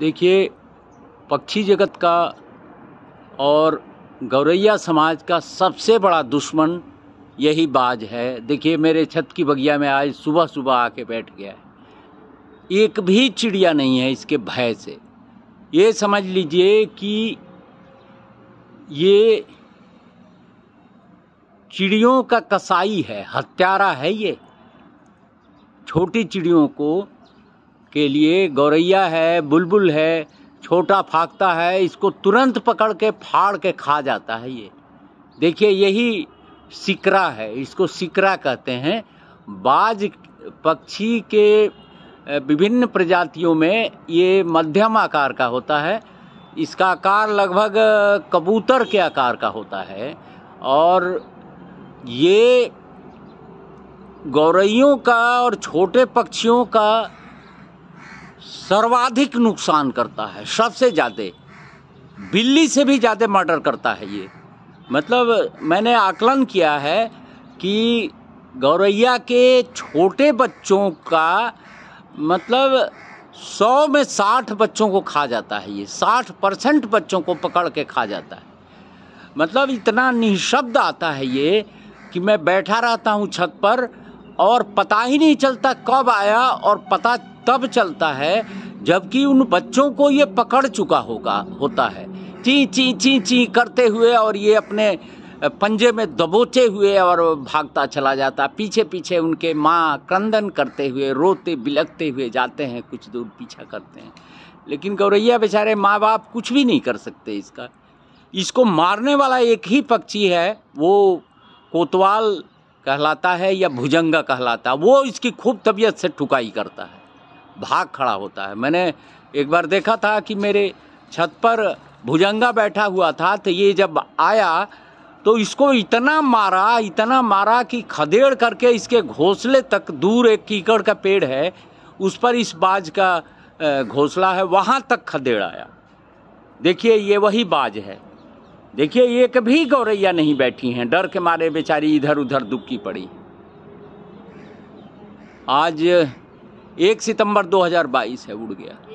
देखिए पक्षी जगत का और गौरैया समाज का सबसे बड़ा दुश्मन यही बाज है देखिए मेरे छत की बगिया में आज सुबह सुबह आके बैठ गया है एक भी चिड़िया नहीं है इसके भय से ये समझ लीजिए कि ये चिड़ियों का कसाई है हत्यारा है ये छोटी चिड़ियों को के लिए गौरैया है बुलबुल है छोटा फाकता है इसको तुरंत पकड़ के फाड़ के खा जाता है ये देखिए यही सिकरा है इसको सिकरा कहते हैं बाज पक्षी के विभिन्न प्रजातियों में ये मध्यम आकार का होता है इसका आकार लगभग कबूतर के आकार का होता है और ये गौरैयों का और छोटे पक्षियों का सर्वाधिक नुकसान करता है सबसे ज़्यादा बिल्ली से भी ज़्यादा मर्डर करता है ये मतलब मैंने आकलन किया है कि गौरैया के छोटे बच्चों का मतलब सौ में साठ बच्चों को खा जाता है ये साठ परसेंट बच्चों को पकड़ के खा जाता है मतलब इतना निःशब्द आता है ये कि मैं बैठा रहता हूँ छत पर और पता ही नहीं चलता कब आया और पता तब चलता है जबकि उन बच्चों को ये पकड़ चुका होगा होता है ची ची ची ची करते हुए और ये अपने पंजे में दबोचे हुए और भागता चला जाता पीछे पीछे उनके माँ क्रंदन करते हुए रोते बिलकते हुए जाते हैं कुछ दूर पीछा करते हैं लेकिन गौरैया बेचारे माँ बाप कुछ भी नहीं कर सकते इसका इसको मारने वाला एक ही पक्षी है वो कोतवाल कहलाता है या भुजंगा कहलाता है वो इसकी खूब तबीयत से ठुकाई करता है भाग खड़ा होता है मैंने एक बार देखा था कि मेरे छत पर भुजंगा बैठा हुआ था तो ये जब आया तो इसको इतना मारा इतना मारा कि खदेड़ करके इसके घोंसले तक दूर एक कीकड़ का पेड़ है उस पर इस बाज का घोंसला है वहाँ तक खदेड़ आया देखिए ये वही बाज है देखिए ये कभी गौरैया नहीं बैठी हैं डर के मारे बेचारी इधर उधर दुबकी पड़ी आज एक सितंबर 2022 है उड़ गया